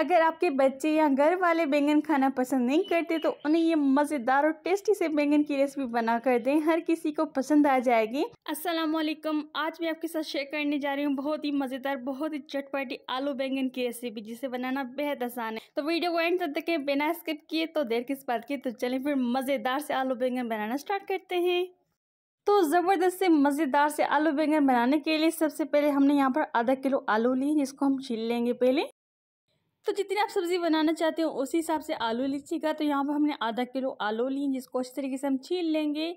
अगर आपके बच्चे या घर वाले बैंगन खाना पसंद नहीं करते तो उन्हें ये मज़ेदार और टेस्टी से बैंगन की रेसिपी बना कर दें हर किसी को पसंद आ जाएगी अस्सलाम वालेकुम आज मैं आपके साथ शेयर करने जा रही हूँ बहुत ही मज़ेदार बहुत ही चटपटी आलू बैंगन की रेसिपी जिसे बनाना बेहद आसान है तो वीडियो को एंड तक देखें बिना स्किप किए तो देर किस बात की तो चलें फिर मज़ेदार से आलू बैंगन बनाना स्टार्ट करते हैं तो ज़बरदस्त से मज़ेदार से आलू बैंगन बनाने के लिए सबसे पहले हमने यहाँ पर आधा किलो आलू लिए जिसको हम छील लेंगे पहले तो जितनी आप सब्ज़ी बनाना चाहते हो उसी हिसाब से आलू लीजिएगा तो यहाँ पर हमने आधा किलो आलू लिए जिसको अच्छी तरीके से हम छील लेंगे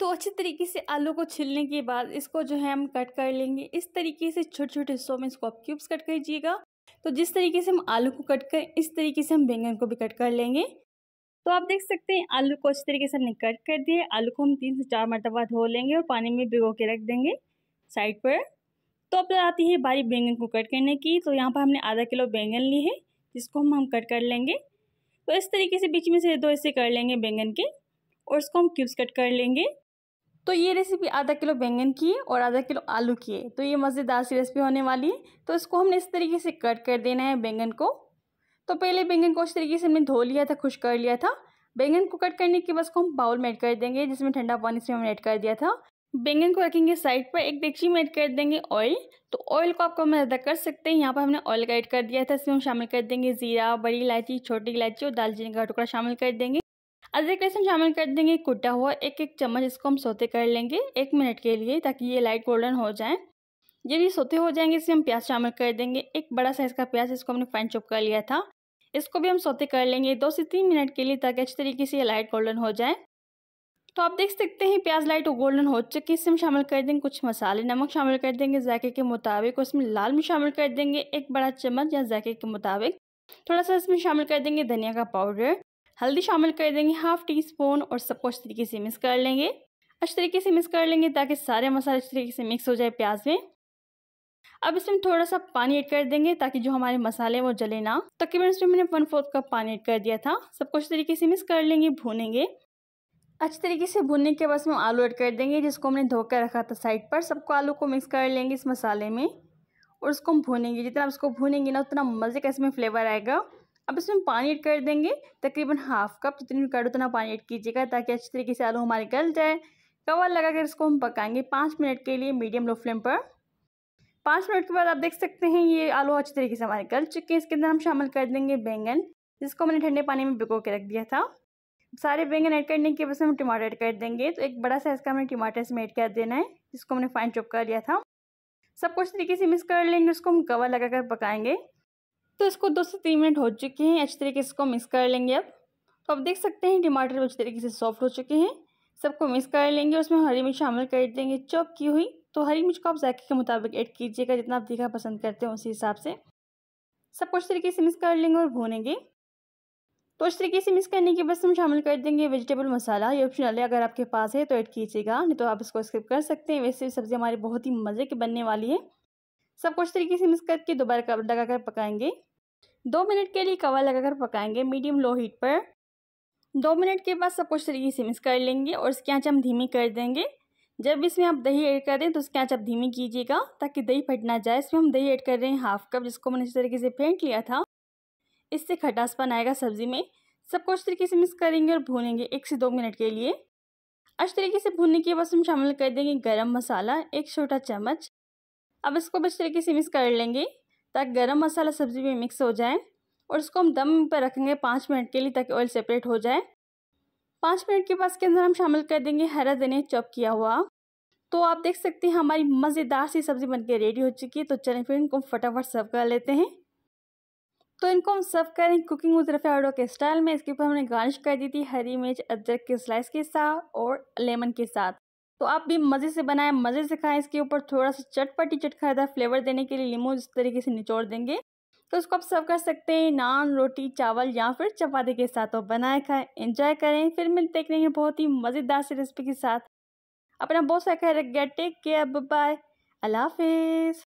तो अच्छी तरीके से आलू को छीलने के बाद इसको जो है हम कट कर लेंगे इस तरीके से छोटे छोटे हिस्सों में इसको आप क्यूब्स कट कीजिएगा तो जिस तरीके से हम आलू को कट कर इस तरीके से हम बैंगन को भी कट कर लेंगे तो आप देख सकते हैं आलू को अच्छी तरीके से हमने कट कर दिए आलू को हम तीन से चार मरतबा धो लेंगे और पानी में भिगो के रख देंगे साइड पर तो अब आती है बारी बैंगन को कट करने की तो यहाँ पर हमने आधा किलो बैंगन ली है जिसको हम हम कट कर लेंगे तो इस तरीके से बीच में से दो ऐसे कर लेंगे बैंगन के और इसको हम क्यूब्स कट कर लेंगे तो ये रेसिपी आधा किलो बैंगन की है और आधा किलो आलू की है तो ये मज़ेदार सी रेसिपी होने वाली है तो इसको हमने इस तरीके से कट कर देना है बैंगन को तो पहले बैंगन को इस तरीके से हमने धो लिया था खुश कर लिया था बैंगन को कट करने के बाद उसको हम बाउल में ऐड कर देंगे जिसमें ठंडा पानी से हमने ऐड कर दिया था बैंगन को रखेंगे साइड पर एक डेक्ची में ऐड कर देंगे ऑयल तो ऑयल को आपको मदद कर सकते हैं यहाँ पर हमने ऑयल का ऐड कर दिया था इसमें हम शामिल कर देंगे जीरा बड़ी इलायची छोटी इलायची और दालचीनी का टुकड़ा शामिल कर देंगे अदरक लहसुन शामिल कर देंगे कुटा हुआ एक एक चम्मच इसको हम सोते कर लेंगे एक मिनट के लिए ताकि ये लाइट गोल्डन हो जाए जब ये सोते हो जाएंगे इसमें हम प्याज शामिल कर देंगे एक बड़ा साइज़ का प्याज इसको हमने फाइन चुप कर लिया था इसको भी हम सोते कर लेंगे दो से तीन मिनट के लिए ताकि अच्छी तरीके से ये लाइट गोल्डन हो जाए तो आप देख सकते हैं प्याज लाइट और गोल्डन हो चुकी इसमें शामिल कर देंगे कुछ मसाले नमक शामिल कर देंगे जायके के मुताबिक और लाल मिर्च शामिल कर देंगे एक बड़ा चम्मच या जायके के मुताबिक थोड़ा सा इसमें शामिल कर देंगे धनिया का पाउडर हल्दी शामिल कर देंगे हाफ टी स्पून और सबको अच्छे तरीके से मिक्स कर लेंगे अच्छे तरीके से मिक्स कर लेंगे ताकि सारे मसाले अच्छे तरीके से मिक्स हो जाए प्याज में अब इसमें थोड़ा सा पानी ऐड कर देंगे ताकि जो हमारे मसाले हैं वो जले ना तकरीबन इसमें मैंने वन फोर्थ कप पानी ऐड कर दिया था सबको अच्छे तरीके से मिक्स कर लेंगे भूनेंगे अच्छी तरीके से भुनने के बाद में आलू ऐड कर देंगे जिसको हमने धोकर रखा था साइड पर सबको आलू को मिक्स कर लेंगे इस मसाले में और उसको हम भूनेंगे जितना उसको भूनेंगे ना उतना मज़े का इसमें फ्लेवर आएगा अब इसमें पानी ऐड कर देंगे तकरीबन हाफ कप जितनी कर उतना पानी ऐड कीजिएगा ताकि अच्छी तरीके से आलू हमारे गल जाए कवर लगा कर इसको हम पकाएंगे पाँच मिनट के लिए मीडियम लो फ्लेम पर पाँच मिनट के बाद आप देख सकते हैं ये आलू अच्छी तरीके से हमारे गल चुके हैं इसके अंदर हम शामिल कर देंगे बैंगन जिसको मैंने ठंडे पानी में भिगो के रख दिया था सारे बैंगन ऐड करने के बस हम टमाटर ऐड कर देंगे तो एक बड़ा साइज़ का हमें टमाटर इसमें ऐड कर देना है जिसको हमने फाइन चॉप कर लिया था सब कुछ तरीके से मिक्स कर लेंगे उसको हम कवर लगा कर पकाएंगे तो इसको दो से तीन मिनट हो चुके हैं अच्छे तरीके से इसको मिक्स कर लेंगे अब तो आप देख सकते हैं टमाटर अच्छी तरीके से सॉफ्ट हो चुके हैं सबको मिक्स कर लेंगे उसमें हरी मिर्च शामिल कर देंगे चॉप की हुई तो हरी मिर्च को आप जायके के मुताबिक ऐड कीजिएगा जितना आप तीखा पसंद करते हैं उसी हिसाब से सब कुछ तरीके से मिक्स कर लेंगे और भूनेंगे तो इस तरीके से मिक्स करने के बाद हम शामिल कर देंगे वेजिटेबल मसाला ये ऑप्शनल है अगर आपके पास है तो ऐड कीजिएगा नहीं तो आप इसको स्किप कर सकते हैं वैसे सब्ज़ी हमारी बहुत ही मज़े की बनने वाली है सब कुछ तरीके से मिक्स करके दोबारा कवर लगा कर पकाएंगे दो मिनट के लिए कवर लगा कर पकाएंगे मीडियम लो हीट पर दो मिनट के बाद सब कुछ तरीके से मिक्स कर लेंगे और इसके आँच हम धीमी कर देंगे जब इसमें आप दही ऐड कर दें तो उसकी आँच आप धीमी कीजिएगा ताकि दही फट ना जाए इसमें हम दही ऐड कर रहे हैं हाफ कप जिसको मैंने इस तरीके से फेंट लिया था इससे खटासपन आएगा सब्ज़ी में सबको अच्छी तरीके से मिक्स करेंगे और भूनेंगे एक से दो मिनट के लिए अच्छी तरीके से भूनने के बाद हम शामिल कर देंगे गरम मसाला एक छोटा चम्मच अब इसको भी तरीके से मिक्स कर लेंगे ताकि गरम मसाला सब्ज़ी में मिक्स हो जाए और इसको हम दम पर रखेंगे पाँच मिनट के लिए ताकि ऑयल सेपरेट हो जाए पाँच मिनट के बाद इसके अंदर हम शामिल कर देंगे हरा धनिया चॉप किया हुआ तो आप देख सकते हैं हमारी मज़ेदार सी सब्ज़ी बनके रेडी हो चुकी है तो चलें फिर इनको फटाफट सर्व कर लेते हैं तो इनको हम सर्व करें कुकिंग विद रफ़े के स्टाइल में इसके ऊपर हमने गार्निश कर दी थी हरी मिर्च अदरक के स्लाइस के साथ और लेमन के साथ तो आप भी मज़े से बनाएं मज़े से खाएं इसके ऊपर थोड़ा सा चटपटी चटखादार फ्लेवर देने के लिए लीमू इस तरीके से निचोड़ देंगे तो उसको आप सर्व कर सकते हैं नान रोटी चावल या फिर चपाती के साथ और तो बनाए खाएं इंजॉय करें फिर मिलते हैं करेंगे बहुत ही मज़ेदार से रेसिपी के साथ अपना बहुत सा ख्याल रख गया टेक केयर बाय अल्लाह हाफिज़